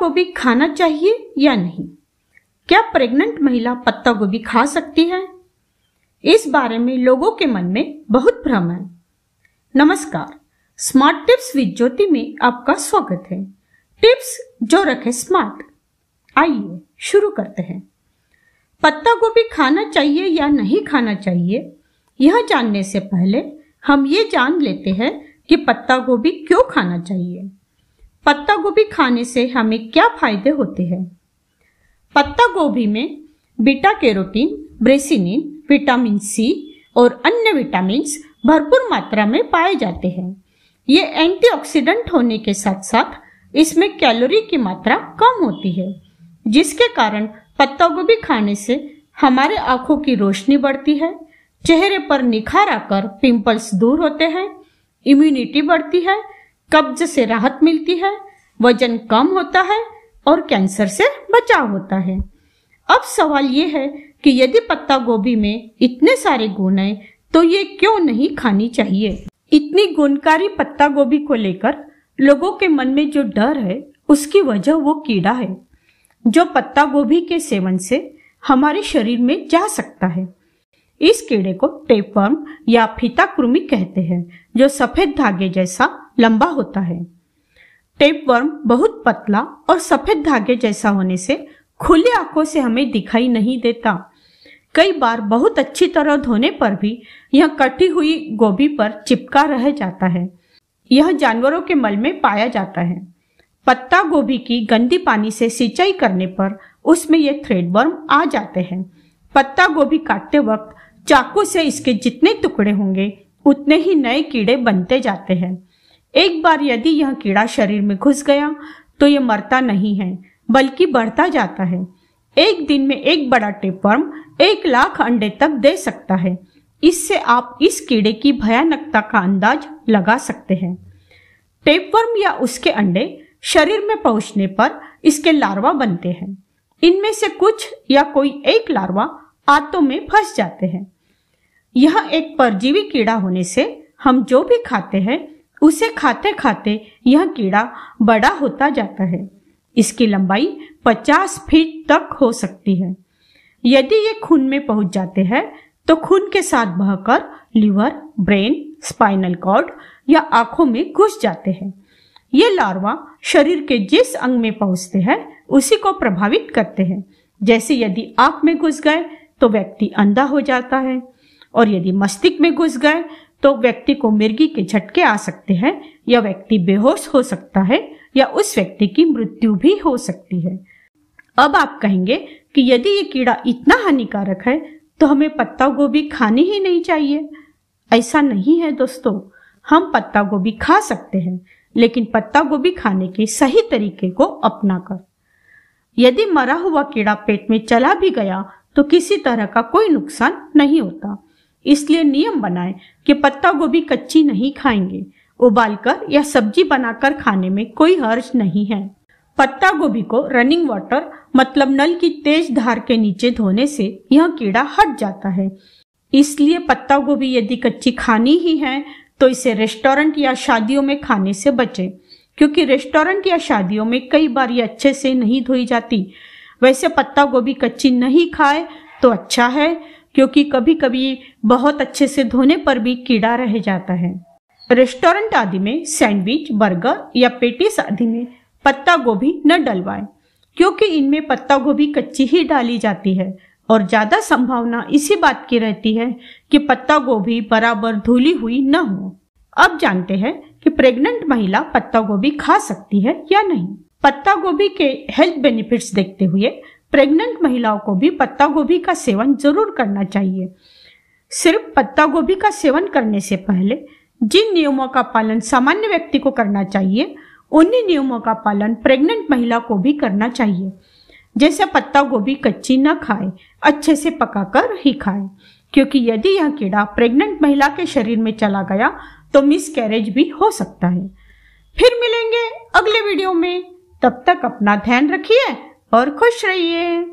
पत्ता गोभी खाना चाहिए या नहीं क्या प्रेग्नेंट महिला पत्ता गोभी खा सकती है इस बारे में लोगों के मन में बहुत भ्रम है नमस्कार स्मार्ट टिप्स विद ज्योति में आपका स्वागत है टिप्स जो रखे स्मार्ट आइए शुरू करते हैं पत्ता गोभी खाना चाहिए या नहीं खाना चाहिए यह जानने से पहले हम ये जान लेते हैं कि पत्ता गोभी क्यों खाना चाहिए पत्ता गोभी खाने से हमें क्या फायदे होते हैं पत्ता गोभी में बीटा कैरोटीन ब्रेसिनिन विटामिन सी और अन्य विटामिन भरपूर मात्रा में पाए जाते हैं ये एंटीऑक्सीडेंट होने के साथ साथ इसमें कैलोरी की मात्रा कम होती है जिसके कारण पत्ता गोभी खाने से हमारे आंखों की रोशनी बढ़ती है चेहरे पर निखार आकर पिंपल्स दूर होते हैं इम्यूनिटी बढ़ती है कब्ज से राहत मिलती है वजन कम होता है और कैंसर से बचाव होता है अब सवाल ये है कि यदि पत्ता गोभी में इतने सारे गुण हैं तो ये क्यों नहीं खानी चाहिए इतनी गुणकारी पत्ता गोभी को लेकर लोगों के मन में जो डर है उसकी वजह वो कीड़ा है जो पत्ता गोभी के सेवन से हमारे शरीर में जा सकता है इस कीड़े को टेपवर्म या फीता कृमि कहते हैं जो सफेद धागे जैसा लंबा होता है वर्म बहुत पतला और सफेद धागे जैसा होने से खुली आंखों से हमें दिखाई नहीं देता कई बार बहुत अच्छी तरह धोने पर भी यह कटी हुई गोभी पर चिपका रह जाता है यह जानवरों के मल में पाया जाता है पत्ता गोभी की गंदी पानी से सिंचाई करने पर उसमें ये वर्म आ जाते हैं पत्ता गोभी काटते वक्त चाकू से इसके जितने टुकड़े होंगे उतने ही नए कीड़े बनते जाते हैं एक बार यदि यह कीड़ा शरीर में घुस गया तो यह मरता नहीं है बल्कि बढ़ता जाता है एक दिन में एक बड़ा टेपवर्म एक लाख अंडे तक दे सकता है इससे आप इस कीड़े की भयानकता का अंदाज लगा सकते हैं टेपवर्म या उसके अंडे शरीर में पहुंचने पर इसके लार्वा बनते हैं इनमें से कुछ या कोई एक लार्वा आतों में फंस जाते हैं यह एक परजीवी कीड़ा होने से हम जो भी खाते हैं उसे खाते खाते यह कीड़ा बड़ा होता जाता है इसकी लंबाई 50 फीट तक हो सकती है यदि ये खून में पहुंच जाते हैं तो खून के साथ बहकर लिवर ब्रेन स्पाइनल कॉर्ड या आंखों में घुस जाते हैं ये लार्वा शरीर के जिस अंग में पहुंचते हैं उसी को प्रभावित करते हैं जैसे यदि आंख में घुस गए तो व्यक्ति अंधा हो जाता है और यदि मस्तिष्क में घुस गए तो व्यक्ति को मिर्गी के झटके आ सकते हैं या व्यक्ति बेहोश हो सकता है या उस व्यक्ति की मृत्यु भी हो सकती है अब आप कहेंगे कि यदि ये कीड़ा इतना हानिकारक है तो हमें पत्ता गोभी खानी ही नहीं चाहिए ऐसा नहीं है दोस्तों हम पत्ता गोभी खा सकते हैं लेकिन पत्ता गोभी खाने के सही तरीके को अपना कर यदि मरा हुआ कीड़ा पेट में चला भी गया तो किसी तरह का कोई नुकसान नहीं होता इसलिए नियम बनाएं कि पत्ता गोभी कच्ची नहीं खाएंगे उबालकर या सब्जी बनाकर खाने में कोई हर्ज नहीं है पत्ता गोभी को रनिंग वाटर मतलब नल की तेज धार के नीचे धोने से यह कीड़ा हट जाता है इसलिए पत्ता गोभी यदि कच्ची खानी ही है तो इसे रेस्टोरेंट या शादियों में खाने से बचें क्योंकि रेस्टोरेंट या शादियों में कई बार ये अच्छे से नहीं धोई जाती वैसे पत्ता गोभी कच्ची नहीं खाए तो अच्छा है क्योंकि कभी कभी बहुत अच्छे से धोने पर भी कीड़ा रह जाता है रेस्टोरेंट आदि में सैंडविच बर्गर या पेटीस आदि में पत्ता गोभी न डलवाएं क्योंकि इनमें पत्ता गोभी कच्ची ही डाली जाती है और ज़्यादा संभावना इसी बात की रहती है कि पत्ता गोभी बराबर धुली हुई न हो अब जानते हैं कि प्रेग्नेंट महिला पत्ता गोभी खा सकती है या नहीं पत्ता गोभी के हेल्थ बेनिफिट्स देखते हुए प्रेग्नेंट महिलाओं को भी पत्ता गोभी का सेवन जरूर करना चाहिए सिर्फ पत्ता गोभी का सेवन करने से पहले जिन नियमों का पालन सामान्य व्यक्ति को करना चाहिए उन्हीं नियमों का पालन प्रेग्नेंट महिला को भी करना चाहिए जैसे पत्ता गोभी कच्ची न खाए अच्छे से पकाकर ही खाए क्योंकि यदि यह कीड़ा प्रेग्नेंट महिला के शरीर में चला गया तो मिस कैरेज भी हो सकता है फिर मिलेंगे अगले वीडियो में तब तक अपना ध्यान रखिए और खुश रहिए